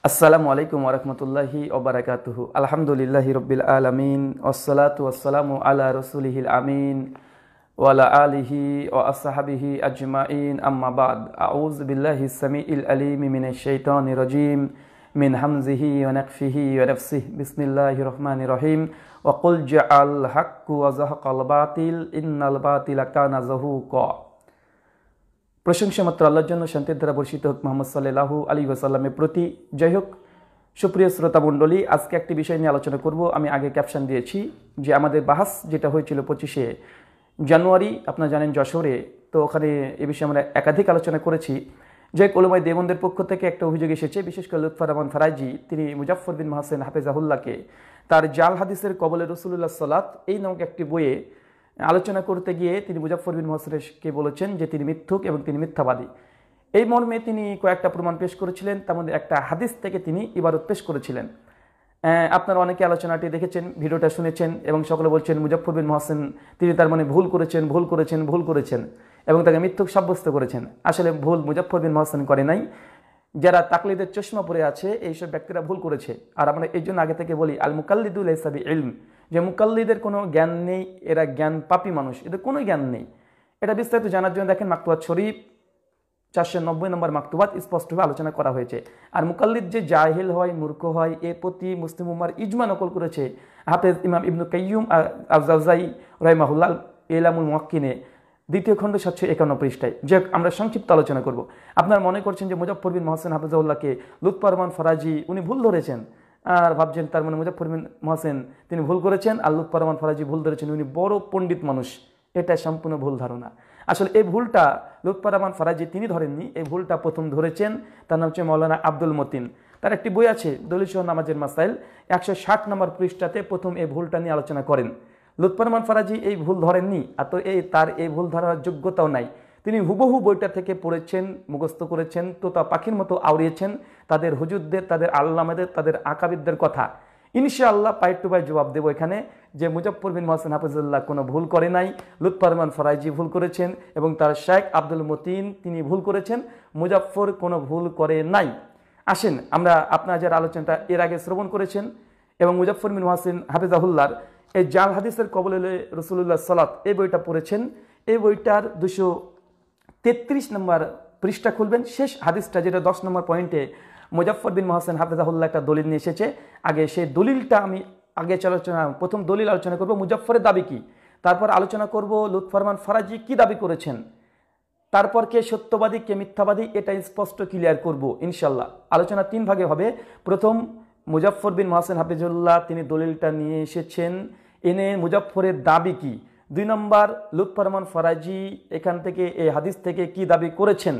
السلام عليكم ورحمة الله وبركاته الحمد لله رب العالمين والصلاة والسلام على رسوله الأمين وعلى آله وأصحابه أجمعين أما بعد أعوذ بالله السميع العليم من الشيطان الرجيم من حمزه ونقفه ونفسه بسم الله الرحمن الرحيم وقل جعل الحق وزهق الباطل إن الباطل كان زهوقا প্রশংসা মাত্র আল্লাহর জন্য শান্তির দ্বারা বর্ষিত হোক মোহাম্মদ সাল্লাহু আলী ওয়াসাল্লামের প্রতি যাই হোক সুপ্রিয় শ্রোতা মণ্ডলী আজকে একটি বিষয় নিয়ে আলোচনা করব আমি আগে ক্যাপশন দিয়েছি যে আমাদের বাহাস যেটা হয়েছিল পঁচিশে জানুয়ারি আপনারা জানেন যশোরে তো ওখানে এ বিষয়ে আমরা একাধিক আলোচনা করেছি যে কলমাই দেবন্দের পক্ষ থেকে একটা অভিযোগ এসেছে বিশেষ করে লুৎফা রহমান ফারাইজি তিনি মুজাফর বিন মাহসেন হাফেজাহুল্লাহকে তার জাল হাদিসের কবলে রসুল্লাহ সলাত এই নামক একটি বইয়ে আলোচনা করতে গিয়ে তিনি মুজাফর বিন মহসরেশকে বলেছেন যে তিনি মিথ্যুক এবং তিনি মিথ্যাবাদী এই মর্মে তিনি কয়েকটা প্রমাণ পেশ করেছিলেন তার মধ্যে একটা হাদিস থেকে তিনি ইবারত পেশ করেছিলেন আপনারা অনেকে আলোচনাটি দেখেছেন ভিডিওটা শুনেছেন এবং সকলে বলছেন মুজাফর বিন মহাসেন তিনি তার মানে ভুল করেছেন ভুল করেছেন ভুল করেছেন এবং তাকে মিথ্যুক সাব্যস্ত করেছেন আসলে ভুল মুজাফর বিন মহাসেন করে নাই যারা তাকলিদের চশমা পরে আছে এইসব ব্যক্তিরা ভুল করেছে আর আমরা এই জন্য আগে থেকে বলি আল মুকাল্লিদুল ইসাবি ইলম যে মুকাল্লিদের কোনো জ্ঞান নেই এরা জ্ঞান পাপি মানুষ এদের কোনো জ্ঞান নেই এটা বিস্তারিত জানার জন্য দেখেন মাকতুবাদ শরীফ চারশো নব্বই নম্বর মাকতুবাদ স্পষ্টভাবে আলোচনা করা হয়েছে আর মুকাল্লিদ যে জাহিল হয় মূর্খ হয় এর প্রতি মুসলিম উমার ইজমা নকল করেছে হাফেজ ইমাম ইবনু কাইয়ুম আফজাউজাই রহমাহুল্লাল এলামুল মাক্কিনে দ্বিতীয় খণ্ড সাতশো একান্ন পৃষ্ঠায় যে আমরা সংক্ষিপ্ত আলোচনা করব আপনারা মনে করছেন যে মুজাফর মহসেন হাফিজাউল্লাহকে লুৎপারমান ফরাজি উনি ভুল ধরেছেন আর ভাবছেন তার মানে মুজাফরবিন মহাসেন তিনি ভুল করেছেন আর লুৎফরমান ফরাজি ভুল ধরেছেন উনি বড় পণ্ডিত মানুষ এটা সম্পূর্ণ ভুল ধারণা আসলে এই ভুলটা লুৎফরমান ফরাজি তিনি ধরেননি এই ভুলটা প্রথম ধরেছেন তার নাম হচ্ছে মৌলানা আব্দুল মতিন তার একটি বই আছে দলিসহ নামাজের মাসাইল একশো ষাট নম্বর পৃষ্ঠাতে প্রথম এই ভুলটা নিয়ে আলোচনা করেন লুৎফরমান ফরাজি এই ভুল ধরেননি আর তো এই তার এই ভুল ধরার যোগ্যতাও নাই তিনি হুবহু বইটা থেকে পড়েছেন মুখস্থ করেছেন তোতা পাখির মতো আওড়িয়েছেন তাদের হুজুরদের তাদের আল্লামাদের তাদের আকাবিদদের কথা ইনশাআল্লাহ পাইট টু পাই জবাব দেবো এখানে যে মুজফর বিন মহসেন হাফিজুল্লাহ কোনো ভুল করে নাই লুৎফরমান ফরাইজি ভুল করেছেন এবং তার শেখ আব্দুল মতিন তিনি ভুল করেছেন মুজফর কোনো ভুল করে নাই আসেন আমরা আপনার যার আলোচনাটা এর আগে শ্রবণ করেছেন এবং মুজফর বিন মহাসিন হাফিজাহুল্লার এই জাল হাদিসের কবল রসুল্লাহ সালাত এই বইটা পড়েছেন এই বইটার দুশো তেত্রিশ নম্বর পৃষ্ঠা খুলবেন শেষ হাদিসটা যেটা দশ নম্বর পয়েন্টে মুজাফর বিন মহাসেন হাফেজাহুল্লাহ একটা দলিল নিয়ে এসেছে আগে সেই দলিলটা আমি আগে আলোচনা প্রথম দলিল আলোচনা করব মুজাফরের দাবি কি তারপর আলোচনা করব লুৎফরমান ফারাজি কি দাবি করেছেন তারপর কে সত্যবাদী কে মিথ্যাবাদী এটা স্পষ্ট ক্লিয়ার করব ইনশাল্লাহ আলোচনা তিন ভাগে হবে প্রথম মুজাফর বিন মহাসেন হাফিজুল্লাহ তিনি দলিলটা নিয়ে এসেছেন এনে মুজাফরের দাবি কি দুই নম্বর লুৎফরমান ফরাজি এখান থেকে এই হাদিস থেকে কি দাবি করেছেন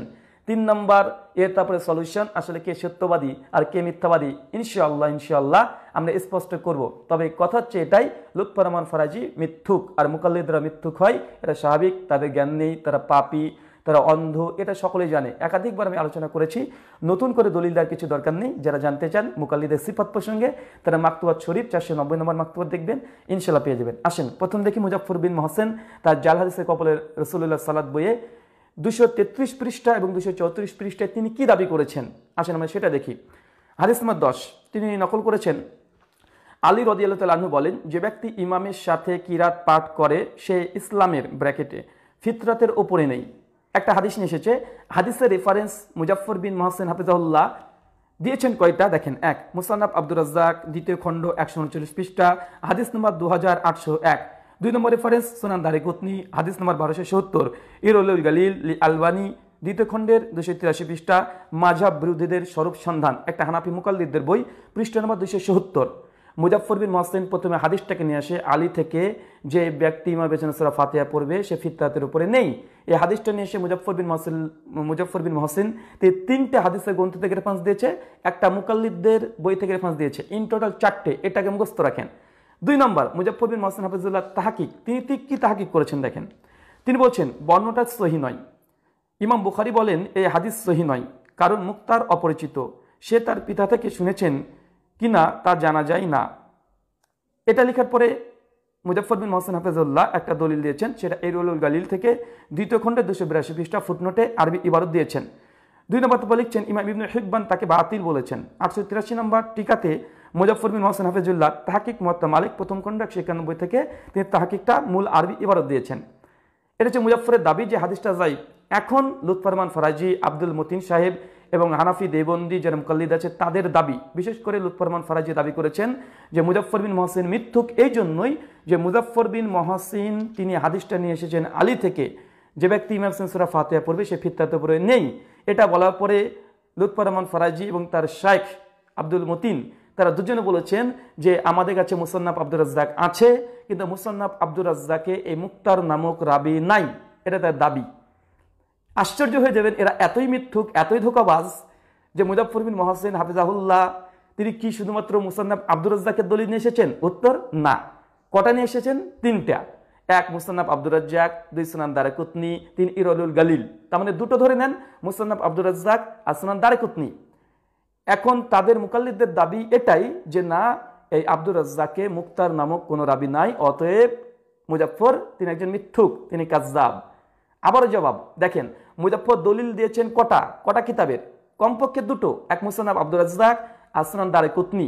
তিন নম্বর এর তারপরে সলিউশন আসলে কে সত্যবাদী আর কে মিথ্যাবাদী ইনশাল্লাহ ইনশাল্লাহ আমরা স্পষ্ট করব তবে কথা হচ্ছে এটাই লুৎফরমান ফরাজি মিথ্যুক আর মুকাল্লিদরা মিথ্যুক হয় এটা স্বাভাবিক তাদের জ্ঞান নেই তারা পাপি তারা অন্ধ এটা সকলেই জানে একাধিকবার আমি আলোচনা করেছি নতুন করে দলিলদার কিছু দরকার নেই যারা জানতে চান মুকাল্লিদের সিফাত প্রসঙ্গে তারা মাকতুবাদ শরীফ চারশো নব্বই নম্বর মাকতুবাদ দেখবেন ইনশাল্লাহ পেয়ে যাবেন আসেন প্রথম দেখি মুজাফর বিন মহসেন তার জালহাদিসের কপলের রসুল্লাহ সালাদ বইয়ে দুশো তেত্রিশ পৃষ্ঠা এবং দুশো চৌত্রিশ পৃষ্ঠায় তিনি কি দাবি করেছেন আসেন আমরা সেটা দেখি হাদিস নম্বর দশ তিনি নকল করেছেন আলী রদিয়ালতালু বলেন যে ব্যক্তি ইমামের সাথে কিরাত পাঠ করে সে ইসলামের ব্র্যাকেটে ফিতরাতের ওপরে নেই একটা হাদিস নিয়ে এসেছে হাদিসের রেফারেন্স মুজাফর বিন মহসেন হাফিজাহুল্লাহ দিয়েছেন কয়টা দেখেন এক মুসান্নাফ আব্দুর রাজ্জাক দ্বিতীয় খণ্ড একশো উনচল্লিশ পৃষ্ঠা হাদিস নম্বর দু হাজার আটশো এক দুই নম্বর রেফারেন্স সোনান কুতনি হাদিস নম্বর বারোশো সত্তর ইরল গালিল আলবানি দ্বিতীয় খণ্ডের দুশো তিরাশি পৃষ্ঠা মাঝাব বিরোধীদের স্বরূপ সন্ধান একটা হানাফি মুকাল্লিদদের বই পৃষ্ঠা নম্বর দুশো সত্তর মুজাফর বিন মহসেন প্রথমে হাদিসটাকে নিয়ে আসে আলী থেকে যে ব্যক্তি ইমা বেচনা সুরা ফাতেহা পড়বে সে ফিতরাতের উপরে নেই এই হাদিসটা নিয়ে এসে মুজাফর বিন মহসিন মুজাফর বিন মহসিন তিনটে হাদিসের গ্রন্থ থেকে রেফারেন্স দিয়েছে একটা মুকাল্লিদদের বই থেকে রেফারেন্স দিয়েছে ইন টোটাল চারটে এটাকে মুখস্থ রাখেন দুই নম্বর মুজাফর বিন মহসান হাফিজুল্লাহ তাহাকিক তিনি কি তাহাকিক করেছেন দেখেন তিনি বলছেন বর্ণটা সহি নয় ইমাম বুখারি বলেন এই হাদিস সহি নয় কারণ মুক্তার অপরিচিত সে তার পিতা থেকে শুনেছেন কি না তা জানা যায় না এটা লেখার পরে মুজাফর বিন মোহসেন হাফেজুল্লাহ একটা দলিল দিয়েছেন সেটা এরুল গালিল থেকে দ্বিতীয় খণ্ডে দুশো বিরাশি পৃষ্ঠা ফুটনোটে আরবি ইবারত দিয়েছেন দুই নম্বর লিখছেন ইমাম ইবনু হেকবান তাকে বাতিল বলেছেন আটশো তিরাশি নম্বর টিকাতে মুজাফরবিন হোসেন হাফিজুল্লাহ তাহাকিক মহাত্মা মালিক প্রথম খণ্ড একশো একানব্বই থেকে তিনি তাহাকিকটা মূল আরবি ইবারত দিয়েছেন এটা হচ্ছে মুজাফরের দাবি যে হাদিসটা যাই এখন লুৎফরমান ফরাজি আব্দুল মতিন সাহেব এবং হানাফি দেবন্দি যেরম কল্লিদ আছে তাদের দাবি বিশেষ করে লুৎফরমান ফরাজি দাবি করেছেন যে মুজাফর বিন মহসিন মিথ্যুক এই জন্যই যে মুজাফর বিন মহসিন তিনি হাদিসটা নিয়ে এসেছেন আলী থেকে যে ব্যক্তি ইমাম সেন্সুরা ফাতেহা পড়বে সে ফিত্তাতে পড়ে নেই এটা বলার পরে লুৎফরমান ফরাজি এবং তার শাইখ আব্দুল মতিন তারা দুজনে বলেছেন যে আমাদের কাছে মুসান্নাব আব্দুর রাজ্জাক আছে কিন্তু মুসান্নাব আব্দুর রাজ্জাকে এই মুক্তার নামক রাবি নাই এটা তার দাবি আশ্চর্য হয়ে যাবেন এরা এতই মিথ্যুক এতই ধোকাবাজ যে মুজাফর বিন মহাসেন হাফিজাহুল্লাহ তিনি কি শুধুমাত্র মুসান্নাব আব্দুর রাজ্জাকের দলিল নিয়ে এসেছেন উত্তর না কটা নিয়ে এসেছেন তিনটা এক মুসান্নাব আব্দুর রাজ্জাক দুই সুনান কুতনি তিন ইরলুল গালিল তার মানে দুটো ধরে নেন মুসান্নাব আব্দুর রাজ্জাক আর সুনান দারাকুতনি এখন তাদের মুকাল্লিদদের দাবি এটাই যে না এই আব্দুর রাজ্জাকে মুক্তার নামক কোনো রাবি নাই অতএব মুজাফর তিনি একজন মিথ্যুক তিনি কাজদাব আবারও জবাব দেখেন মুজাফর দলিল দিয়েছেন কটা কটা কিতাবের কমপক্ষে দুটো এক মুসান্নাব আব্দুর রাজ্জাক আসনান দারে কুতনি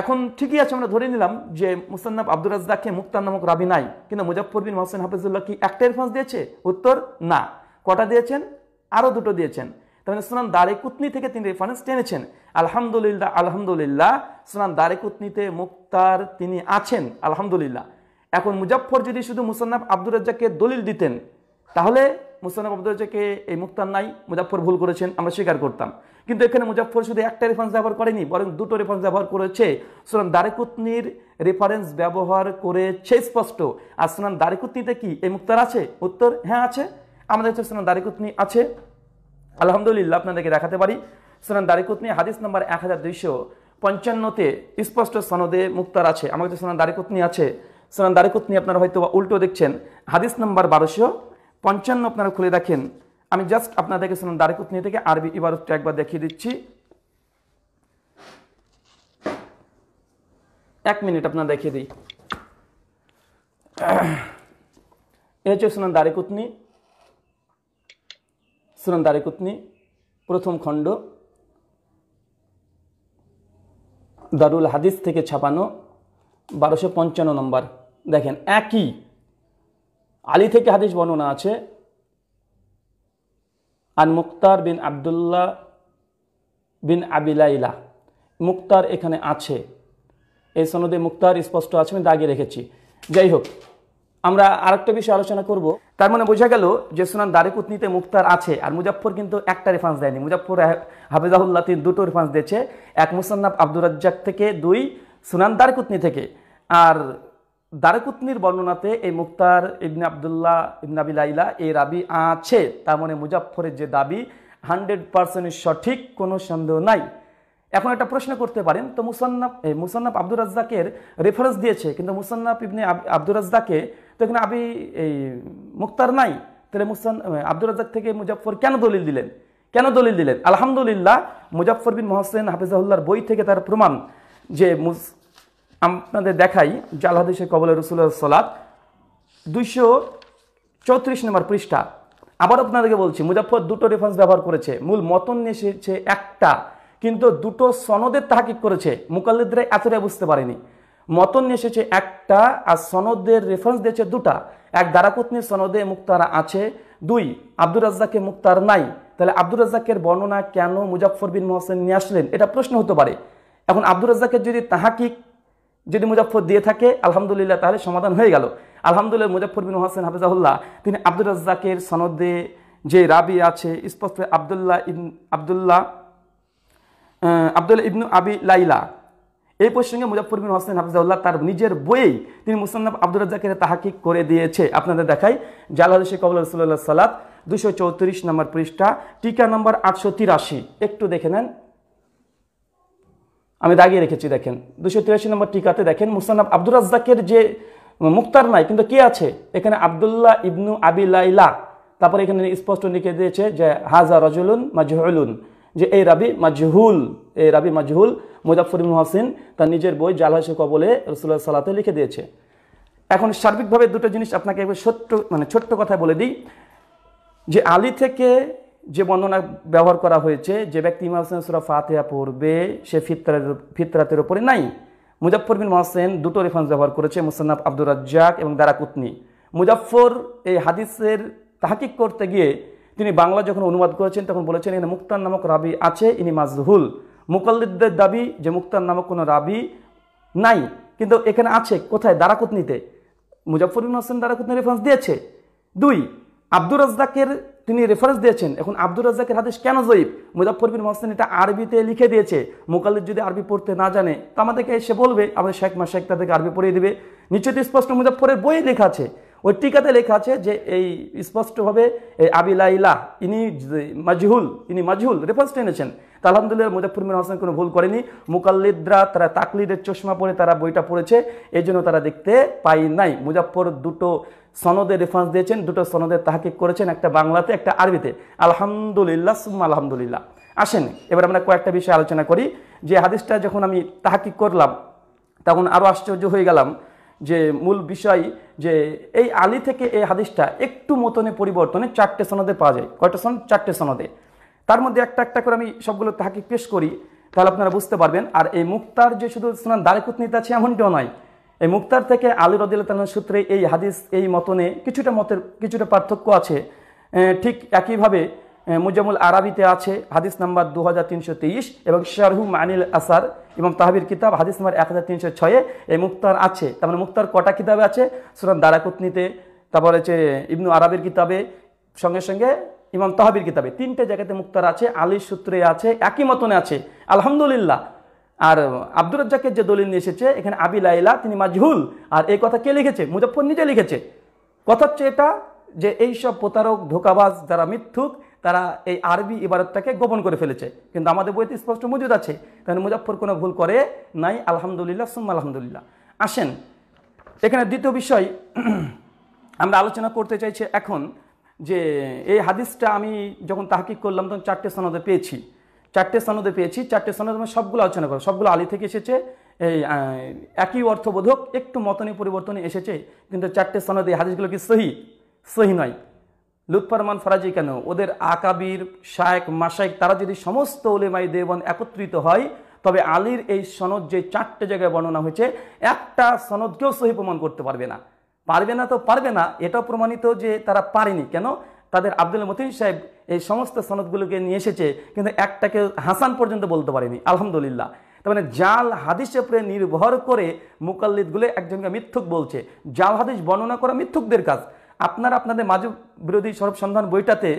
এখন ঠিকই আছে আমরা ধরে নিলাম যে মুসান্নাব আব্দুর রাজ্জাকে মুক্তার নামক রাবি নাই কিন্তু মুজাফর বিন মোহসেন হাফিজুল্লাহ কি একটা রেফারেন্স দিয়েছে উত্তর না কটা দিয়েছেন আরও দুটো দিয়েছেন তাহলে সুনান দারে কুতনি থেকে তিনি রেফারেন্স টেনেছেন আলহামদুলিল্লাহ আলহামদুলিল্লাহ সুনান দারে কুতনিতে মুক্তার তিনি আছেন আলহামদুলিল্লাহ এখন মুজাফর যদি শুধু মুসান্নাফ আব্দুর রাজ্জাকে দলিল দিতেন তাহলে মুসান্নাফ আব্দুর রাজ্জাকে এই মুক্তার নাই মুজাফর ভুল করেছেন আমরা স্বীকার করতাম কিন্তু এখানে মুজাফর শুধু একটা রেফারেন্স ব্যবহার করেনি বরং দুটো রেফারেন্স ব্যবহার করেছে সুনান দারেকুতনির রেফারেন্স ব্যবহার করেছে স্পষ্ট আর সুনান দারেকুতনিতে কি এই মুক্তার আছে উত্তর হ্যাঁ আছে আমাদের হচ্ছে সুনান দারেকুতনি আছে আলহামদুলিল্লাহ আপনাদেরকে দেখাতে পারি সুনান দারিকুতনি হাদিস নাম্বার এক হাজার দুইশো পঞ্চান্নতে স্পষ্ট সনদে মুক্তার আছে আমার আমাদের সুনান দারিকুতনি আছে সুনান দারিকুতনি আপনারা হয়তো উল্টো দেখছেন হাদিস নাম্বার বারোশো পঞ্চান্ন আপনারা খুলে দেখেন আমি জাস্ট আপনাদেরকে সুনান দারিকুতনি থেকে আরবি ইবারতটা একবার দেখিয়ে দিচ্ছি এক মিনিট আপনার দেখিয়ে দিই এ হচ্ছে সোনান দারিকুতনি সুনান দারিকুতনি প্রথম খণ্ড দারুল হাদিস থেকে ছাপানো বারোশো পঞ্চান্ন নম্বর দেখেন একই আলী থেকে হাদিস বর্ণনা আছে আর মুক্তার বিন আবদুল্লাহ বিন আবিলাইলা মুক্তার এখানে আছে এই সনদে মুক্তার স্পষ্ট আছে আমি দাগিয়ে রেখেছি যাই হোক আমরা আরেকটা বিষয় আলোচনা করব তার মানে বোঝা গেল যে সুনান দারিকুতনিতে মুক্তার আছে আর মুজাফর কিন্তু একটা রেফারেন্স দেয়নি মুজাফর হাফিজাহুল্লাহ তিন দুটো রেফারেন্স দিয়েছে এক মুসান্নাব আব্দুর রাজ্জাক থেকে দুই সুনান দারিকুতনি থেকে আর দারকুতনির বর্ণনাতে এই মুক্তার ইবনে আবদুল্লাহ ইবনে আবিলাইলা এই রাবি আছে তার মানে মুজাফরের যে দাবি হান্ড্রেড পার্সেন্ট সঠিক কোনো সন্দেহ নাই এখন একটা প্রশ্ন করতে পারেন তো এই মুসান্নাব আব্দুর রাজ্জাকের রেফারেন্স দিয়েছে কিন্তু মুসান্নাব ইবনে আব্দুর রাজ্জাকে তো এখানে আবি এই মুক্তার নাই তাহলে মুসান আব্দুর রাজাক থেকে মুজাফর কেন দলিল দিলেন কেন দলিল দিলেন আলহামদুলিল্লাহ মুজাফর বিন মহসেন হাফিজাহুল্লার বই থেকে তার প্রমাণ যে মুস আপনাদের দেখাই জালহাদিসে কবল রসুল্লাহ সলাদ দুইশো চৌত্রিশ নম্বর পৃষ্ঠা আবার আপনাদেরকে বলছি মুজাফর দুটো রেফারেন্স ব্যবহার করেছে মূল মতন নিয়ে এসেছে একটা কিন্তু দুটো সনদের তাহাকিক করেছে মুকাল্লিদরা এতটাই বুঝতে পারেনি মতন এসেছে একটা আর সনদের রেফারেন্স দিয়েছে দুটা এক দারাকুতনির সনদে মুক্তারা আছে দুই আব্দুর রাজ্জাকে মুক্তার নাই তাহলে আব্দুর রাজ্জাকের বর্ণনা কেন মুজাফর বিন মোহসেন নিয়ে আসলেন এটা প্রশ্ন হতে পারে এখন আব্দুর রাজ্জাকের যদি তাহাকিক যদি মুজাফর দিয়ে থাকে আলহামদুলিল্লাহ তাহলে সমাধান হয়ে গেল আলহামদুলিল্লাহ মুজাফর বিন হাসান হাফিজাহুল্লাহ তিনি আব্দুর রাজ্জাকের সনদে যে রাবি আছে স্পষ্ট আবদুল্লাহ ইবন আবদুল্লাহ আবদুল্লাহ ইবনু আবি লাইলা এই প্রসঙ্গে মুজাফর হোসেন হাফিজাউল্লাহ তার নিজের বইয়েই তিনি মুসান্নাব আব্দুল রাজ্জাকের তাহাকিক করে দিয়েছে আপনাদের দেখাই জালাল শেখ কবুল রসুল্লাহ সালাত দুশো চৌত্রিশ নম্বর পৃষ্ঠা টিকা নম্বর আটশো তিরাশি একটু দেখে নেন আমি দাগিয়ে রেখেছি দেখেন দুশো তিরাশি নম্বর টিকাতে দেখেন মুসান্নাব আব্দুর রাজ্জাকের যে মুক্তার নাই কিন্তু কে আছে এখানে আবদুল্লাহ ইবনু লাইলা তারপরে এখানে স্পষ্ট লিখে দিয়েছে যে হাজা রজুলুন মাজহুলুন যে এই রাবি মাজহুল রাবি মাজহুল মুজাফর মহাসিন তার নিজের বই জালহাসে কবলে রসুল্লাহ সাল্লাতে লিখে দিয়েছে এখন সার্বিকভাবে দুটো জিনিস আপনাকে একবার ছোট্ট মানে ছোট্ট কথা বলে দিই যে আলী থেকে যে বর্ণনা ব্যবহার করা হয়েছে যে ব্যক্তি ইমাম হোসেন সুরা ফাতেহা পড়বে সে ফিতরাত ফিতরাতের ওপরে নাই মুজাফর বিন মহাসেন দুটো রেফারেন্স ব্যবহার করেছে মুসান্নাব আব্দুর রাজ্জাক এবং কুতনি মুজাফর এই হাদিসের তাহাকিক করতে গিয়ে তিনি বাংলা যখন অনুবাদ করেছেন তখন বলেছেন এখানে মুক্তার নামক রাবি আছে ইনি মাজহুল মুকল্লিদদের দাবি যে মুক্তার নামক কোনো রাবি নাই কিন্তু এখানে আছে কোথায় দারাকুতনিতে মুজাফর ইবিন হোসেন দারাকুতনি রেফারেন্স দিয়েছে দুই আব্দুর রাজ্জাকের তিনি রেফারেন্স দিয়েছেন এখন আব্দুর রাজ্জাকের হাদিস কেন জয়ীব মুজাফর বিন হোসেন এটা আরবিতে লিখে দিয়েছে মুকালিদ যদি আরবি পড়তে না জানে তো আমাদেরকে এসে বলবে আমাদের শেখ মা শেখ তাদেরকে আরবি পড়িয়ে দেবে তো স্পষ্ট মুজাফরের বইয়ে লেখা আছে ওই টিকাতে লেখা আছে যে এই স্পষ্টভাবে এই আবিলা ইনি মাজহুল ইনি মাজহুল রেফারেন্সটা এনেছেন তা আলহামদুলিল্লাহ মিন হাসান কোনো ভুল করেনি মুকাল্লিদরা তারা তাকলিদের চশমা পরে তারা বইটা পড়েছে এই জন্য তারা দেখতে পাই নাই মুজাফর দুটো সনদে রেফারেন্স দিয়েছেন দুটো সনদে তাহাকিক করেছেন একটা বাংলাতে একটা আরবিতে আলহামদুলিল্লাহ সুম্মা আলহামদুলিল্লাহ আসেন এবার আমরা কয়েকটা বিষয় আলোচনা করি যে হাদিসটা যখন আমি তাহাকিক করলাম তখন আরও আশ্চর্য হয়ে গেলাম যে মূল বিষয় যে এই আলী থেকে এই হাদিসটা একটু মতনে পরিবর্তনে চারটে সনদে পাওয়া যায় কয়টা সনদ চারটে সনদে তার মধ্যে একটা একটা করে আমি সবগুলো তাহাকে পেশ করি তাহলে আপনারা বুঝতে পারবেন আর এই মুক্তার যে শুধু সুনান দারেকুতনিতে আছে এমনটিও নয় এই মুক্তার থেকে আলী রদিল্লাহ সূত্রে এই হাদিস এই মতনে কিছুটা মতের কিছুটা পার্থক্য আছে ঠিক একইভাবে মুজামুল আরাবিতে আছে হাদিস নাম্বার দু হাজার তিনশো তেইশ এবং শারহু মানিল আসার এবং তাহাবির কিতাব হাদিস নাম্বার এক হাজার তিনশো ছয়ে এই মুক্তার আছে তার মানে মুক্তার কটা কিতাবে আছে সুরান দারাকুতনিতে তারপর হচ্ছে ইবনু আরবের কিতাবে সঙ্গে সঙ্গে ইমাম তহাবির কিতাবে তিনটে জায়গাতে মুক্তার আছে আলীর সূত্রে আছে একই মতনে আছে আলহামদুলিল্লাহ আর আব্দুর রাজ্জাকের যে দলিল নিয়ে এসেছে এখানে আবি লাইলা তিনি মাজহুল আর এই কথা কে লিখেছে মুজফর নিজে লিখেছে কথা হচ্ছে এটা যে এই সব প্রতারক ধোকাবাজ যারা মিথ্যুক তারা এই আরবি ইবারতটাকে গোপন করে ফেলেছে কিন্তু আমাদের বইতে স্পষ্ট মজুদ আছে তাহলে মুজফ্ফর কোনো ভুল করে নাই আলহামদুলিল্লাহ সুম্মা আলহামদুলিল্লাহ আসেন এখানে দ্বিতীয় বিষয় আমরা আলোচনা করতে চাইছি এখন যে এই হাদিসটা আমি যখন তাহকিক করলাম তখন চারটে সনদে পেয়েছি চারটে সনদে পেয়েছি চারটে সনদ আমি মানে সবগুলো আলোচনা করবো সবগুলো আলী থেকে এসেছে এই একই অর্থবোধক একটু মতনে পরিবর্তনে এসেছে কিন্তু চারটে সনদে হাদিসগুলো কি সহি সহি নয় লুৎফরমান ফরাজি কেন ওদের আকাবির শায়েক মাসায়ক তারা যদি সমস্ত ওলেমাই দেবন একত্রিত হয় তবে আলীর এই সনদ যে চারটে জায়গায় বর্ণনা হয়েছে একটা সনদকেও সহি প্রমাণ করতে পারবে না পারবে না তো পারবে না এটাও প্রমাণিত যে তারা পারেনি কেন তাদের আব্দুল মতিন সাহেব এই সমস্ত সনদগুলোকে নিয়ে এসেছে কিন্তু একটাকে হাসান পর্যন্ত বলতে পারেনি আলহামদুলিল্লাহ তার মানে জাল হাদিসের উপরে নির্ভর করে মুকাল্লিদগুলো একজনকে মিথ্যুক বলছে জাল হাদিস বর্ণনা করা মিথ্যুকদের কাজ আপনারা আপনাদের মাঝু বিরোধী সরব সন্ধান বইটাতে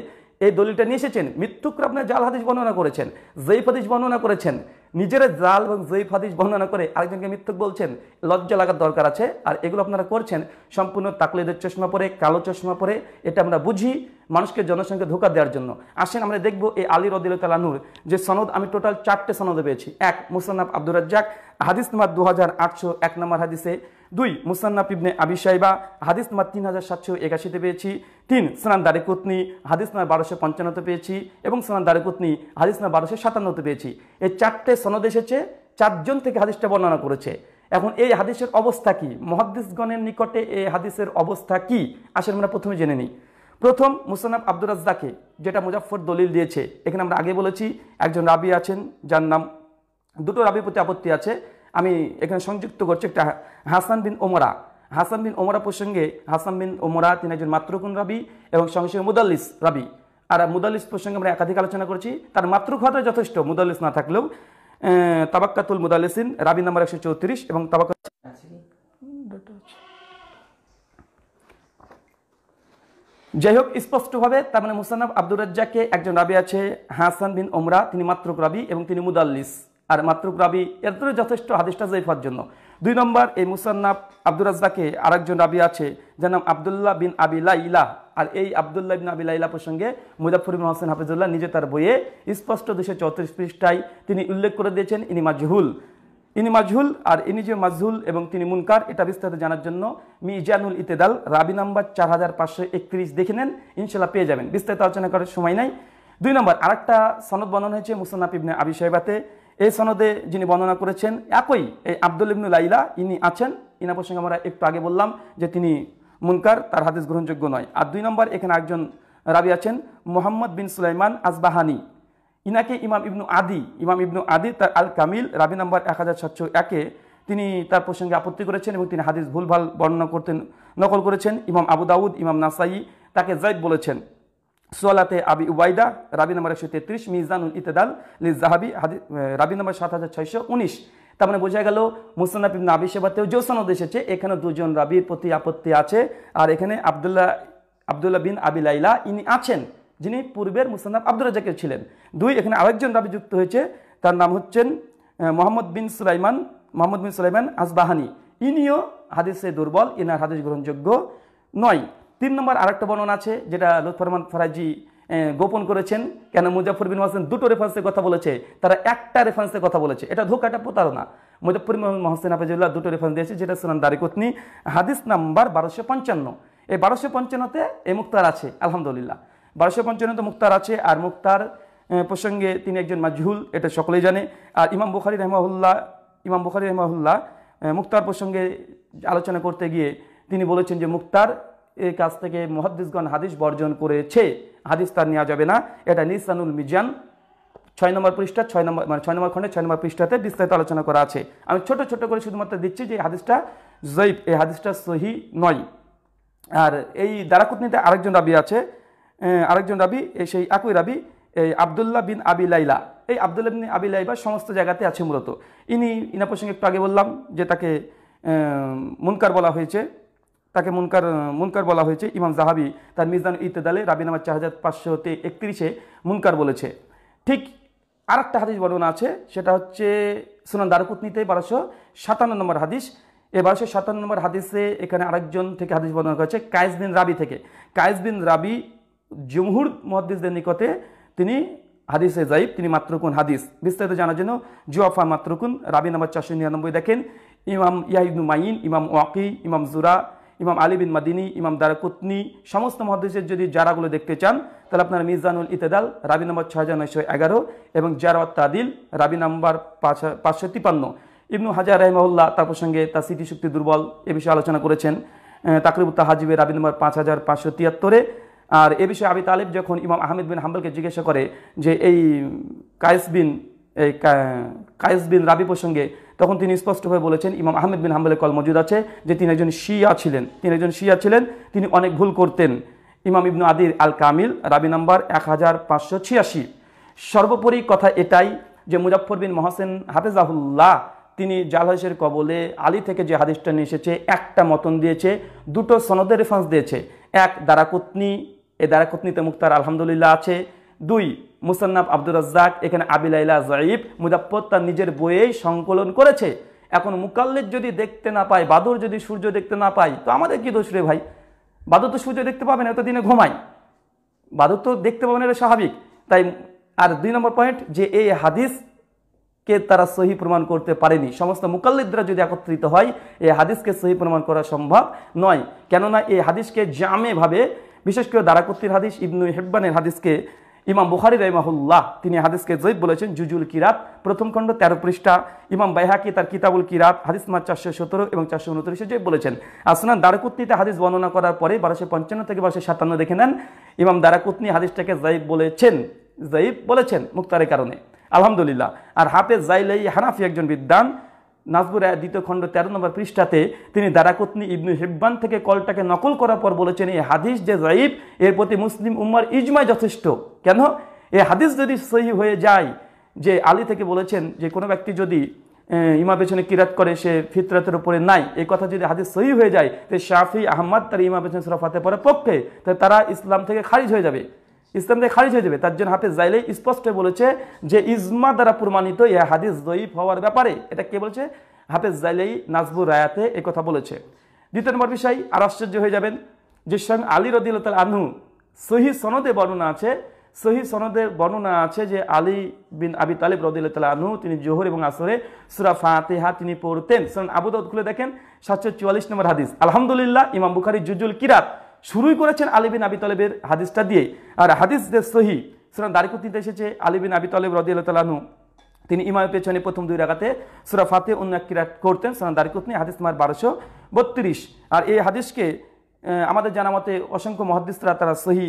এই দলিলটা নিয়ে এসেছেন মিথ্যুকরা আপনার জাল হাদিস বর্ণনা করেছেন জৈফ হাদিস বর্ণনা করেছেন নিজেরা জাল এবং জৈফ হাদিস বর্ণনা করে আরেকজনকে মিথ্যুক বলছেন লজ্জা লাগার দরকার আছে আর এগুলো আপনারা করছেন সম্পূর্ণ তাকলিদের চশমা পরে কালো চশমা পরে এটা আমরা বুঝি মানুষকে জনসংখ্যা ধোকা দেওয়ার জন্য আসেন আমরা দেখব এই আলী রদিল তালানুর যে সনদ আমি টোটাল চারটে সনদ পেয়েছি এক মুসান্নাব আব্দুর রাজ্জাক হাদিস নাম্বার দু হাজার আটশো এক নম্বর হাদিসে দুই মুসান্নাফ ইবনে আবি সাইবা হাদিস নাম্বার তিন হাজার সাতশো একাশিতে পেয়েছি তিন স্নান দারেকুতনি হাদিস নাম্বার বারোশো পঞ্চান্নতে পেয়েছি এবং স্নান দারেকুতনি হাদিস নাম্বার বারোশো সাতান্নতে পেয়েছি এই চারটে সনদ এসেছে চারজন থেকে হাদিসটা বর্ণনা করেছে এখন এই হাদিসের অবস্থা কি মহাদিসগণের নিকটে এই হাদিসের অবস্থা কি আসলে আমরা প্রথমে জেনে নিই প্রথম মুসানাব আব্দুর রাজ্জাকে যেটা মুজাফর দলিল দিয়েছে এখানে আমরা আগে বলেছি একজন রাবি আছেন যার নাম দুটো রাবির প্রতি আপত্তি আছে আমি এখানে সংযুক্ত করছি একটা হাসান বিন ওমরা হাসান বিন ওমরা প্রসঙ্গে হাসান বিন ওমরা তিনি একজন মাত্রকুন রাবি এবং সঙ্গে সঙ্গে মুদাল্লিস রাবি আর মুদাল্লিস প্রসঙ্গে আমরা একাধিক আলোচনা করছি তার মাতৃঘটা যথেষ্ট মুদাল্লিস না থাকলেও তাবাক্কাতুল মুদাল্লিসিন রাবি নাম্বার একশো চৌত্রিশ এবং তাবাক্কা যাই হোক স্পষ্টভাবে তার মানে মুসানাব আব্দুর রাজ্জাকে একজন রাবি আছে হাসান বিন ওমরা তিনি মাত্রক রাবি এবং তিনি মুদাল্লিস আর মাতরুক রাবি এরপরে যথেষ্ট হাদিসটা হওয়ার জন্য দুই নম্বর এই মুসান্নাব আব্দুর রাজ্জাকে আরেকজন রাবি আছে যার নাম আবদুল্লাহ বিন আবিলা ইলা আর এই আবদুল্লাহ বিন আবিলা ইলাহ প্রসঙ্গে মুজাফর বিন হাফিজুল্লাহ নিজে তার বইয়ে স্পষ্ট দুশো চৌত্রিশ পৃষ্ঠায় তিনি উল্লেখ করে দিয়েছেন ইনি মাজহুল ইনি মাজহুল আর ইনি যে মাজহুল এবং তিনি মুনকার এটা বিস্তারিত জানার জন্য মিজানুল ইতেদাল রাবি নাম্বার চার হাজার পাঁচশো একত্রিশ দেখে নেন ইনশাল্লাহ পেয়ে যাবেন বিস্তারিত আলোচনা করার সময় নাই দুই নম্বর আরেকটা সনদ বর্ণনা হয়েছে মুসান্নাফ ইবনে আবি সাহেবাতে এই সনদে যিনি বর্ণনা করেছেন একই এই আব্দুল ইবনুল আইলা ইনি আছেন ইনা প্রসঙ্গে আমরা একটু আগে বললাম যে তিনি মুনকার তার হাদিস গ্রহণযোগ্য নয় আর দুই নম্বর এখানে একজন রাবি আছেন মোহাম্মদ বিন সুলাইমান আজবাহানি ইনাকে ইমাম ইবনু আদি ইমাম ইবনু আদি তার আল কামিল রাবি নম্বর এক হাজার সাতশো একে তিনি তার প্রসঙ্গে আপত্তি করেছেন এবং তিনি হাদিস ভুলভাল বর্ণনা করতেন নকল করেছেন ইমাম আবু দাউদ ইমাম নাসাই তাকে জৈদ বলেছেন সোয়ালাতে আবি উবাইদা রাবি নম্বর একশো তেত্রিশ মিজানুল ইতেদাল লিজ জাহাবি হাদি রাবি নম্বর সাত হাজার ছয়শো উনিশ তার মানে বোঝা গেল মুসানাফ ইবনা আবি সেবাতেও জোসানদ এসেছে এখানে দুজন রাবির প্রতি আপত্তি আছে আর এখানে আবদুল্লাহ আবদুল্লাহ বিন আবি লাইলা ইনি আছেন যিনি পূর্বের মুসানাফ আব্দুল রাজাকের ছিলেন দুই এখানে আরেকজন রাবি যুক্ত হয়েছে তার নাম হচ্ছেন মোহাম্মদ বিন সুলাইমান মোহাম্মদ বিন সুলাইমান আজবাহানি ইনিও হাদিসে দুর্বল ইনার হাদিস গ্রহণযোগ্য নয় তিন নম্বর আরেকটা বর্ণনা আছে যেটা লুৎফরমান ফরাজি গোপন করেছেন কেন মুজাফর বিন মহাসেন দুটো রেফারেন্সের কথা বলেছে তারা একটা রেফারেন্সের কথা বলেছে এটা ধোকাটা প্রতারণা মুজাফর বিন মহসেন হাফিজুল্লাহ দুটো রেফারেন্স দিয়েছে যেটা সুনান দারিকুতনি হাদিস নাম্বার বারোশো পঞ্চান্ন এই বারোশো পঞ্চান্নতে এই মুক্তার আছে আলহামদুলিল্লাহ বারোশো পঞ্চান্নতে মুক্তার আছে আর মুক্তার প্রসঙ্গে তিনি একজন মাজহুল এটা সকলেই জানে আর ইমাম বুখারি রহমাউল্লাহ ইমাম বুখারি রহমাউল্লাহ মুক্তার প্রসঙ্গে আলোচনা করতে গিয়ে তিনি বলেছেন যে মুক্তার এই কাছ থেকে মহাদ্দিসগণ হাদিস বর্জন করেছে হাদিস তার নেওয়া যাবে না এটা নিসানুল মিজান ছয় নম্বর পৃষ্ঠা ছয় নম্বর মানে ছয় নম্বর খণ্ডে ছয় নম্বর পৃষ্ঠাতে বিস্তারিত আলোচনা করা আছে আমি ছোট ছোট করে শুধুমাত্র দিচ্ছি যে হাদিসটা জৈব এই হাদিসটা সহি নয় আর এই দারাকুতনিতে আরেকজন রাবি আছে আরেকজন রাবি সেই একই রাবি এই আবদুল্লাহ বিন আবি লাইলা এই আবদুল্লাহ বিন আবি লাইবা সমস্ত জায়গাতে আছে মূলত ইনি ইনা প্রসঙ্গে একটু আগে বললাম যে তাকে মুনকার বলা হয়েছে তাকে মুনকার মুনকার বলা হয়েছে ইমাম জাহাবি তার মিজান ইত্তেদালে রাবি নামার চার হাজার পাঁচশোতে একত্রিশে মুনকার বলেছে ঠিক আর একটা হাদিস বর্ণনা আছে সেটা হচ্ছে সুনান দারুকুতনিতে বারোশো সাতান্ন নম্বর হাদিস এ বারোশো সাতান্ন নম্বর হাদিসে এখানে আরেকজন থেকে হাদিস বর্ণনা করেছে কায়েস বিন রাবি থেকে কায়েস বিন রাবি জুমহুর মহাদিসদের নিকটে তিনি হাদিসে জাইব তিনি মাত্রকুন হাদিস বিস্তারিত জানার জন্য জুয়াফা মাত্রকুন রাবি নম্বর চারশো নিরানব্বই দেখেন ইমাম ইয়াহিবনু মাইন ইমাম ওয়াকি ইমাম জুরা ইমাম আলী বিন মাদিনী ইমাম দারাকুতনি সমস্ত মহাদেশের যদি জারাগুলো দেখতে চান তাহলে আপনার মিজানুল ইতেদাল রাবি নম্বর ছয় হাজার নয়শো এগারো এবং জারাওয়াত তাদিল রাবি নাম্বার পাঁচশো তিপ্পান্ন ইবনু হাজার রহমাউল্লাহ তার প্রসঙ্গে তার স্মৃতিশক্তি দুর্বল এ বিষয়ে আলোচনা করেছেন তাকরিবুত্তা হাজিবের রাবি নম্বর পাঁচ হাজার পাঁচশো তিয়াত্তরে আর এ বিষয়ে আবি তালেব যখন ইমাম আহমেদ বিন হাম্বলকে জিজ্ঞাসা করে যে এই কায়েস বিন এই কায়েস বিন রাবি প্রসঙ্গে তখন তিনি স্পষ্টভাবে বলেছেন ইমাম আহমেদ বিন হাম্বলের কল মজুদ আছে যে তিনি একজন শিয়া ছিলেন তিনি একজন শিয়া ছিলেন তিনি অনেক ভুল করতেন ইমাম ইবনু আদির আল কামিল রাবি নাম্বার এক হাজার পাঁচশো ছিয়াশি সর্বোপরি কথা এটাই যে মুজাফর বিন মহাসেন হাফেজাহুল্লাহ তিনি জালহাসের কবলে আলী থেকে যে হাদিসটা নিয়ে এসেছে একটা মতন দিয়েছে দুটো সনদের রেফারেন্স দিয়েছে এক দ্বারাকুতনি এ দ্বারাকুতনিতে মুক্তার আলহামদুলিল্লাহ আছে দুই মুসান্নাফ আব্দুর রাজ্জাক এখানে আবিলাইলা জয়ীব মুজাফর তার নিজের বইয়েই সংকলন করেছে এখন মুকাল্লিদ যদি দেখতে না পায় বাদুর যদি সূর্য দেখতে না পায় তো আমাদের কি দোষ রে ভাই বাদুর তো সূর্য দেখতে পাবে না এত দিনে ঘুমায় বাদুর তো দেখতে পাবে না এটা স্বাভাবিক তাই আর দুই নম্বর পয়েন্ট যে এই হাদিসকে তারা সহি প্রমাণ করতে পারেনি সমস্ত মুকাল্লিদরা যদি একত্রিত হয় এই হাদিসকে সহি প্রমাণ করা সম্ভব নয় কেননা এই হাদিসকে জামেভাবে বিশেষ করে দারাকত্তির হাদিস ইবনু হেব্বানের হাদিসকে ইমাম বুখারি রহমাহুল্লাহ তিনি হাদিসকে জৈদ বলেছেন জুজুল কিরাত প্রথম খণ্ড তেরো পৃষ্ঠা ইমাম বাইহাকি তার কিতাবুল কিরাত হাদিস মার চারশো সতেরো এবং চারশো উনত্রিশে জৈব বলেছেন আসনান দারাকুতনিতে হাদিস বর্ণনা করার পরে বারোশো পঞ্চান্ন থেকে বারোশো সাতান্ন দেখে নেন ইমাম দারাকুতনি হাদিসটাকে জৈব বলেছেন জৈব বলেছেন মুক্তারের কারণে আলহামদুলিল্লাহ আর হাফেজ জাইলাই হানাফি একজন বিদ্যান নাজবুর দ্বিতীয় খণ্ড তেরো নম্বর পৃষ্ঠাতে তিনি দারাকুতনি ইবনু হেব্বান থেকে কলটাকে নকল করার পর বলেছেন এই হাদিস যে জয়ীব এর প্রতি মুসলিম উম্মার ইজমায় যথেষ্ট কেন এই হাদিস যদি সহি হয়ে যায় যে আলী থেকে বলেছেন যে কোনো ব্যক্তি যদি ইমা পেছনে কিরাত করে সে ফিতরাতের উপরে নাই এই কথা যদি হাদিস সহি হয়ে যায় তো শাফি আহম্মদ তার ইমা পেছনে সরফাতে পরে পক্ষে তারা ইসলাম থেকে খারিজ হয়ে যাবে ইসলাম থেকে খারিজ হয়ে যাবে তার জন্য হাফেজ জাইলে স্পষ্ট বলেছে যে ইজমা দ্বারা প্রমাণিত এ হাদিস জয়ীফ হওয়ার ব্যাপারে এটা কে বলছে হাফেজ জাইলাই নাজবুর রায়াতে কথা বলেছে দ্বিতীয় নম্বর বিষয় আর আশ্চর্য হয়ে যাবেন যে সঙ্গে আলী রদিলতাল আনহু সহি সনদে বর্ণনা আছে সহি সনদে বর্ণনা আছে যে আলী বিন আবি তালিব রদিল্লা আনহু তিনি জোহর এবং আসরে সুরা ফাতেহা তিনি পড়তেন আবু আবুদ খুলে দেখেন সাতশো চুয়াল্লিশ নম্বর হাদিস আলহামদুলিল্লাহ ইমাম বুখারি জুজুল কিরাত শুরুই করেছেন আলিবিন আবি তলেবের হাদিসটা দিয়ে আর হাদিস দে সহি সুরান দারিকুদ্দিনতে এসেছে আলিবিন আবি রদি আল্লাহ তালাহু তিনি ইমামের পেছনে প্রথম দুই রাগাতে সুরা ফাতে উন্না কিরাত করতেন সুরান দারিকুদ্দিন হাদিস মার বারোশো বত্রিশ আর এই হাদিসকে আমাদের জানা মতে অসংখ্য মহাদিসরা তারা সহি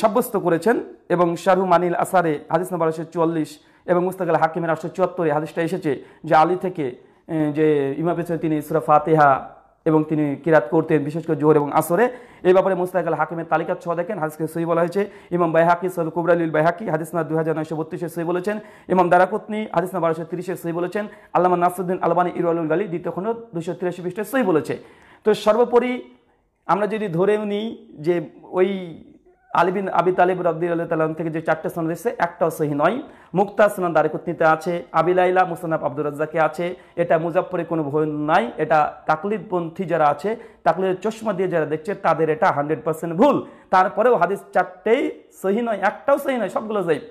সাব্যস্ত করেছেন এবং শাহরু মানিল আসারে হাদিস নম্বর আসে চুয়াল্লিশ এবং মুস্তাকাল হাকিমের আটশো চুয়াত্তরে হাদিসটা এসেছে যে আলী থেকে যে ইমাম পেছনে তিনি সুরা ফাতেহা এবং তিনি কিরাত করতেন বিশেষ করে জোহর এবং আসরে এই ব্যাপারে মুস্তাক আল হাকিমের তালিকা ছ দেখেন হাদিসকে সই বলা হয়েছে ইমাম বাইহাকি সৈল কুবরালিল বাইহাকি হাদিস না দুই হাজার নয়শো বত্রিশে সই বলেছেন ইমাম দারাকুতনি হাদিসনা বারোশো তিরিশে সই বলেছেন আল্লামা নাসুদ্দিন আলবানি ইরুল গালি দ্বিতীয় খণ্ড দুশো তিরাশি পৃষ্ঠে সই বলেছে তো সর্বোপরি আমরা যদি ধরে নিই যে ওই আলিবিন আবি তালিব রব্দি আল্লাহ তালাম থেকে যে চারটে সনদ এসেছে একটাও সহি নয় মুক্তা সনাদ দারিকুতনিতে আছে আবিলাইলা মুসানাব আব্দুর রাজ্জাকে আছে এটা মুজাফরে কোনো ভয় নাই এটা তাকলিদপন্থী যারা আছে তাকলিদের চশমা দিয়ে যারা দেখছে তাদের এটা হান্ড্রেড পার্সেন্ট ভুল তারপরেও হাদিস চারটেই সহি নয় একটাও সহি নয় সবগুলো জৈব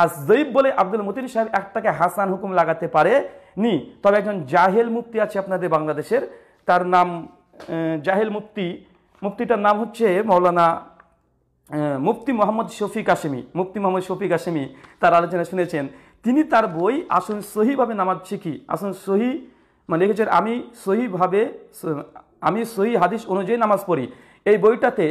আর জৈব বলে আব্দুল মতিন সাহেব একটাকে হাসান হুকুম লাগাতে পারে নি তবে একজন জাহেল মুফতি আছে আপনাদের বাংলাদেশের তার নাম জাহেল মুফতি মুফতিটার নাম হচ্ছে মৌলানা মুফতি মোহাম্মদ শফিক আসেমি মুফতি মোহাম্মদ শফিক আসেমি তার আলোচনা শুনেছেন তিনি তার বই আসুন সহিভাবে নামাজ শিখি আসুন সহি মানে লিখেছেন আমি সহিভাবে আমি সহি হাদিস অনুযায়ী নামাজ পড়ি এই বইটাতে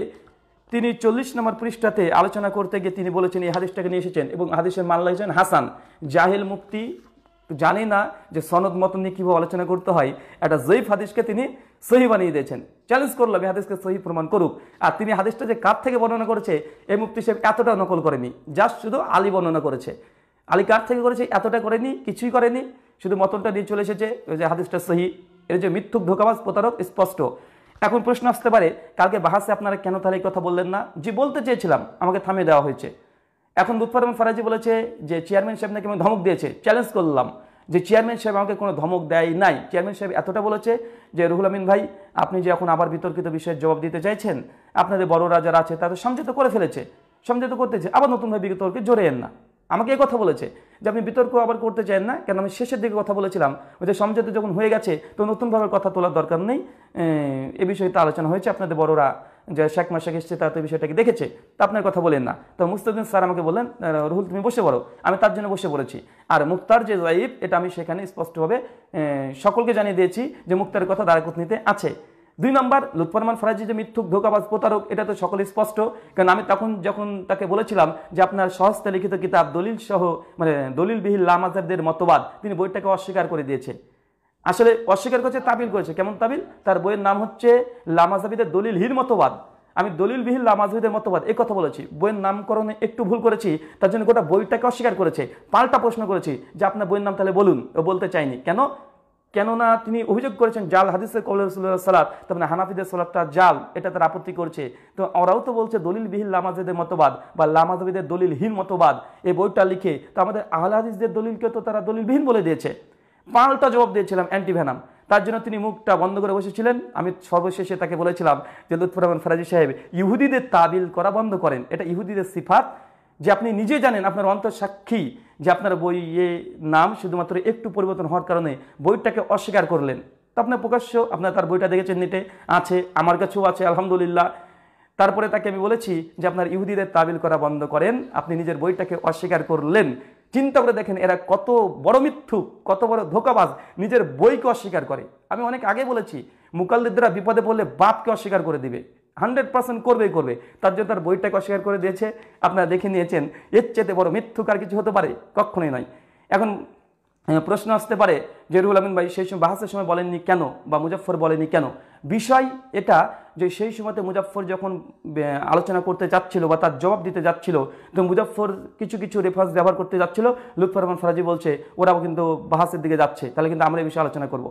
তিনি চল্লিশ নম্বর পৃষ্ঠাতে আলোচনা করতে গিয়ে তিনি বলেছেন এই হাদিসটাকে নিয়ে এসেছেন এবং হাদিসের মাল্লা লাগিয়েছেন হাসান জাহেল মুফতি জানি না যে সনদ মতন নিয়ে কীভাবে আলোচনা করতে হয় একটা জৈফ হাদিসকে তিনি সহি বানিয়ে দিয়েছেন চ্যালেঞ্জ করলো আমি হাদিসকে সহি প্রমাণ করুক আর তিনি হাদিসটা যে কার থেকে বর্ণনা করেছে এই মুক্তি সাহেব এতটা নকল করেনি জাস্ট শুধু আলী বর্ণনা করেছে আলী কার থেকে করেছে এতটা করেনি কিছুই করেনি শুধু মতনটা নিয়ে চলে এসেছে যে হাদিসটা সহি এর যে মিথ্যুক ধোকাবাজ প্রতারক স্পষ্ট এখন প্রশ্ন আসতে পারে কালকে বাহাসে আপনারা কেন তাহলে এই কথা বললেন না যে বলতে চেয়েছিলাম আমাকে থামিয়ে দেওয়া হয়েছে এখন দুধপাত ফরাজি বলেছে যে চেয়ারম্যান সাহেব নাকি আমাকে ধমক দিয়েছে চ্যালেঞ্জ করলাম যে চেয়ারম্যান সাহেব আমাকে কোনো ধমক দেয় নাই চেয়ারম্যান সাহেব এতটা বলেছে যে রুহুল আমিন ভাই আপনি যে এখন আবার বিতর্কিত বিষয়ের জবাব দিতে চাইছেন আপনাদের বড় যারা আছে তাদের সংযত করে ফেলেছে সংযত করতেছে আবার নতুনভাবে বিতর্কে জোরে এন না আমাকে এই কথা বলেছে যে আপনি বিতর্ক আবার করতে চান না কেন আমি শেষের দিকে কথা বলেছিলাম যে সমঝোতা যখন হয়ে গেছে তো নতুনভাবে কথা তোলার দরকার নেই এ বিষয়ে তো আলোচনা হয়েছে আপনাদের বড়রা যে শেখ মাসেক এসছে তারা তো বিষয়টাকে দেখেছে তা আপনার কথা বলেন না তো মুস্তাদিন স্যার আমাকে বললেন রুহুল তুমি বসে পড়ো আমি তার জন্য বসে পড়েছি আর মুক্তার যে জয়ীব এটা আমি সেখানে স্পষ্টভাবে সকলকে জানিয়ে দিয়েছি যে মুক্তার কথা দ্বারাকুতনিতে আছে দুই নম্বর লুৎফরমান ফরাজি যে মিথ্যুক ধোকাবাজ প্রতারক এটা তো সকলে স্পষ্ট কারণ আমি তখন যখন তাকে বলেছিলাম যে আপনার সহস্তে লিখিত কিতাব দলিল সহ মানে দলিলবিহীন লামাজারদের মতবাদ তিনি বইটাকে অস্বীকার করে দিয়েছে আসলে অস্বীকার করেছে তাবিল করেছে কেমন তাবিল তার বইয়ের নাম হচ্ছে লামাজাবিদের দলিল হির মতবাদ আমি দলিল বিহীন লামাজাবিদের মতবাদ এই কথা বলেছি বইয়ের নামকরণে একটু ভুল করেছি তার জন্য গোটা বইটাকে অস্বীকার করেছে পাল্টা প্রশ্ন করেছি যে আপনার বইয়ের নাম তাহলে বলুন ও বলতে চাইনি কেন কেননা তিনি অভিযোগ করেছেন জাল হাদিসের কবল সালাদ তারপরে মানে হানাফিদের সালাদটা জাল এটা তার আপত্তি করছে তো ওরাও তো বলছে দলিল বিহীন লামাজেদের মতবাদ বা দলিল দলিলহীন মতবাদ এই বইটা লিখে তো আমাদের আহলাহাদিসদের দলিলকে তো তারা দলিলবিহীন বলে দিয়েছে পাল্টা জবাব দিয়েছিলাম অ্যান্টিভ্যানাম তার জন্য তিনি মুখটা বন্ধ করে বসেছিলেন আমি সর্বশেষে তাকে বলেছিলাম যে লুৎফুর রহমান ফরাজি সাহেব ইহুদিদের তাবিল করা বন্ধ করেন এটা ইহুদিদের সিফাত যে আপনি নিজে জানেন আপনার অন্তঃসাক্ষী যে আপনার বইয়ে নাম শুধুমাত্র একটু পরিবর্তন হওয়ার কারণে বইটাকে অস্বীকার করলেন তো আপনার প্রকাশ্য আপনার তার বইটা দেখেছেন নেটে আছে আমার কাছেও আছে আলহামদুলিল্লাহ তারপরে তাকে আমি বলেছি যে আপনার ইহুদিদের তাবিল করা বন্ধ করেন আপনি নিজের বইটাকে অস্বীকার করলেন চিন্তা করে দেখেন এরা কত বড় মিথ্যুক কত বড় ধোকাবাজ নিজের বইকে অস্বীকার করে আমি অনেক আগে বলেছি মুকাল্লিদরা বিপদে পড়লে বাপকে অস্বীকার করে দিবে হান্ড্রেড পার্সেন্ট করবেই করবে তার জন্য তার বইটাকে অস্বীকার করে দিয়েছে আপনারা দেখে নিয়েছেন এর চেতে বড় মিথ্যুক আর কিছু হতে পারে কখনোই নয় এখন প্রশ্ন আসতে পারে যে রুহুল আমিন ভাই সেই সময় বাহাসের সময় বলেননি কেন বা মুজফর বলেনি কেন বিষয় এটা যে সেই সময়তে মুজাফর যখন আলোচনা করতে যাচ্ছিল বা তার জবাব দিতে যাচ্ছিল তো মুজাফর কিছু কিছু রেফারেন্স ব্যবহার করতে যাচ্ছিল লুৎফর রহমান ফরাজি বলছে ওরাও কিন্তু বাহাসের দিকে যাচ্ছে তাহলে কিন্তু আমরা এই বিষয়ে আলোচনা করব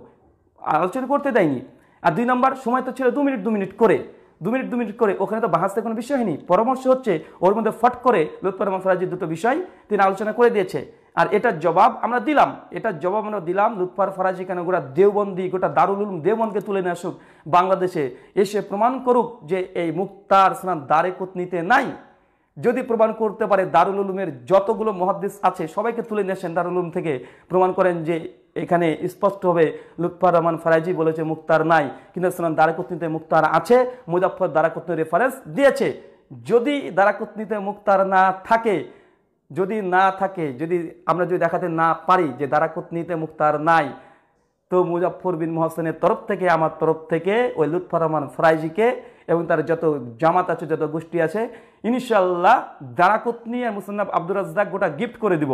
আলোচনা করতে দেয়নি আর দুই নম্বর সময় তো ছিল দু মিনিট দু মিনিট করে দু মিনিট দু মিনিট করে ওখানে তো বাহাজতে কোনো বিষয় হয়নি পরামর্শ হচ্ছে ওর মধ্যে ফট করে লুৎপার রহমান ফরাজির দুটো বিষয় তিনি আলোচনা করে দিয়েছে আর এটার জবাব আমরা দিলাম এটার জবাব আমরা দিলাম লুৎফার ফরাজি কেন গোটা দেওবন্দি গোটা দারুল উলুম দেওবন্দকে তুলে নিয়ে আসুক বাংলাদেশে এসে প্রমাণ করুক যে এই মুক্তার স্নান দ্বারে কুতনিতে নাই যদি প্রমাণ করতে পারে দারুল উলুমের যতগুলো মহাদ্দেশ আছে সবাইকে তুলে নিয়েছেন দারুল উলুম থেকে প্রমাণ করেন যে এখানে স্পষ্টভাবে লুৎফার রহমান ফারাইজি বলেছে মুক্তার নাই কিন্তু ইসলাম দারাকুতনিতে মুক্তার আছে মুজাফর দারাকুতনি রেফারেন্স দিয়েছে যদি দারাকুতনিতে মুক্তার না থাকে যদি না থাকে যদি আমরা যদি দেখাতে না পারি যে দারাকুতনিতে মুক্তার নাই তো মুজাফর বিন মোহসেনের তরফ থেকে আমার তরফ থেকে ওই লুৎফার রহমান ফরাইজিকে এবং তার যত জামাত আছে যত গোষ্ঠী আছে ইনশাল্লাহ দারাকুতনি আর মুসান্নাব আব্দুর রাজদাক গোটা গিফট করে দিব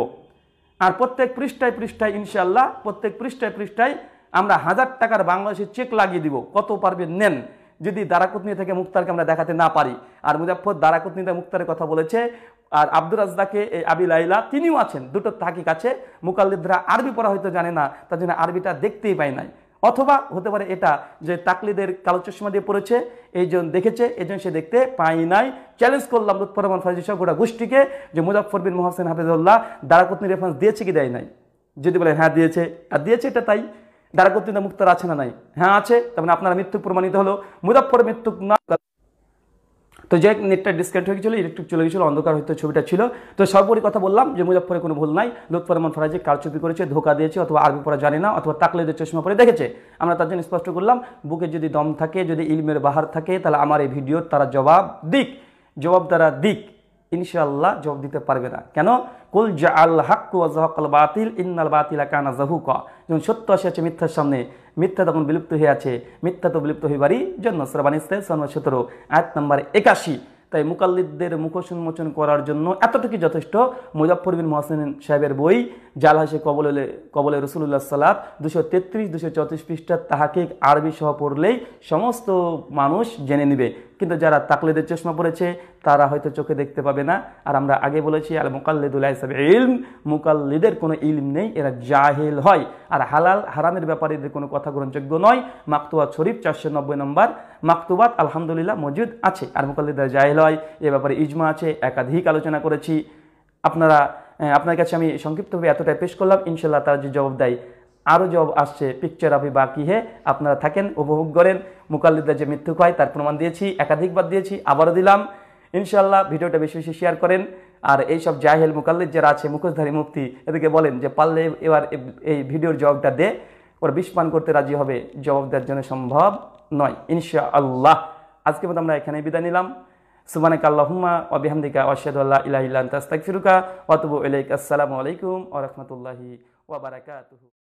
আর প্রত্যেক পৃষ্ঠায় পৃষ্ঠায় ইনশাল্লাহ প্রত্যেক পৃষ্ঠায় পৃষ্ঠায় আমরা হাজার টাকার বাংলাদেশে চেক লাগিয়ে দিব কত পারবে নেন যদি দারাকুতনি থেকে মুক্তারকে আমরা দেখাতে না পারি আর মুজাফর দারাকুতনিতে মুক্তারের কথা বলেছে আর আব্দুর রাজদাকে এই আবিল আইলা তিনিও আছেন দুটো থাকি কাছে মুকাল্লিদরা আরবি পড়া হয়তো জানে না তার জন্য আরবিটা দেখতেই পায় নাই অথবা হতে পারে এটা যে তাকলিদের কালো চশমা দিয়ে পড়েছে এই জন দেখেছে এজন সে দেখতে পাই নাই চ্যালেঞ্জ করলাম লুৎফর রহমান ফাজি সহ গোটা গোষ্ঠীকে যে মুজাফর বিন মোহাসেন হাফিজুল্লাহ দারাকত্নী রেফারেন্স দিয়েছে কি দেয় নাই যদি বলেন হ্যাঁ দিয়েছে আর দিয়েছে এটা তাই দারাকুতনিদা মুক্তার আছে না নাই হ্যাঁ আছে তার মানে আপনারা মৃত্যু প্রমাণিত হলো মুজাফর মৃত্যু না তো যাই নেটটা ডিসকানেক্ট হয়ে গেছিলো ইলেকট্রিক চলে গেছিলো অন্ধকার হয়তো ছবিটা ছিল তো সর্বোপরি কথা বললাম যে মুজাফরের কোনো ভুল নাই লুৎফরমান ফরাজি কারচুপি করেছে ধোকা দিয়েছে অথবা আরবি পড়া জানে না অথবা তাকলেদের চশমা পরে দেখেছে আমরা তার জন্য স্পষ্ট করলাম বুকে যদি দম থাকে যদি ইলমের বাহার থাকে তাহলে আমার এই ভিডিওর তারা জবাব দিক জবাব তারা দিক ইনশাল্লাহ জবাব দিতে পারবে না কেন কুল জা আল হাক্কু ওয়াজাহাকাল বাতিল ইন্নাল বাতিলা কানা জাহুকা যখন সত্য আসিয়াছে মিথ্যার সামনে মিথ্যা তখন বিলুপ্ত হয়ে আছে মিথ্যা তো বিলুপ্ত হইবারই জন্য শ্রাবান ইসলাম সতেরো আয়াত নাম্বার একাশি তাই মুকাল্লিদদের মুখোশ উন্মোচন করার জন্য এতটুকু যথেষ্ট মুজাফর বিন মহাসিন সাহেবের বই হাসে কবলে কবলে রসুল্লাহ সালাত দুশো তেত্রিশ দুশো চৌত্রিশ পৃষ্ঠা তাহাকে আরবি সহ পড়লেই সমস্ত মানুষ জেনে নিবে কিন্তু যারা তাকলেদের চশমা পড়েছে তারা হয়তো চোখে দেখতে পাবে না আর আমরা আগে বলেছি আর মোকাল্লিদুল্লাহ হিসাবে ইলম মুকাল্লিদের কোনো ইলম নেই এরা জাহেল হয় আর হালাল হারামের ব্যাপারে এদের কোনো কথা গ্রহণযোগ্য নয় মাকতুয়া শরীফ চারশো নব্বই নম্বর মাকতুবাত আলহামদুলিল্লাহ মজুদ আছে আর মুকাল্লিদের জাহেল হয় এ ব্যাপারে ইজমা আছে একাধিক আলোচনা করেছি আপনারা আপনার কাছে আমি সংক্ষিপ্তভাবে এতটাই পেশ করলাম ইনশাল্লাহ তারা যে জবাব দেয় আরও জবাব আসছে পিকচার আপনি বাকি হে আপনারা থাকেন উপভোগ করেন মুকাল্লিদরা যে মৃত্যুক হয় তার প্রমাণ দিয়েছি একাধিকবার দিয়েছি আবারও দিলাম ইনশাল্লাহ ভিডিওটা বেশি বেশি শেয়ার করেন আর এইসব জাহেল মুকাল্লিদ যারা আছে মুখোশধারী মুক্তি এদেরকে বলেন যে পারলে এবার এই ভিডিওর জবাবটা দে ওরা বিষপান করতে রাজি হবে জবাব দেওয়ার জন্য সম্ভব নয় ইনশা আল্লাহ আজকে মতো আমরা এখানে বিদায় নিলাম সুমানে কাল্লাহুমা অবিহামদিকা ওয়াশাদুল্লাহ ইলাহ ইল্লান তাস্তাক ফিরুকা ওয়াতুবু ইলাইক আসসালামু আলাইকুম ওয়া রাহমাতুল্লাহি ওয়া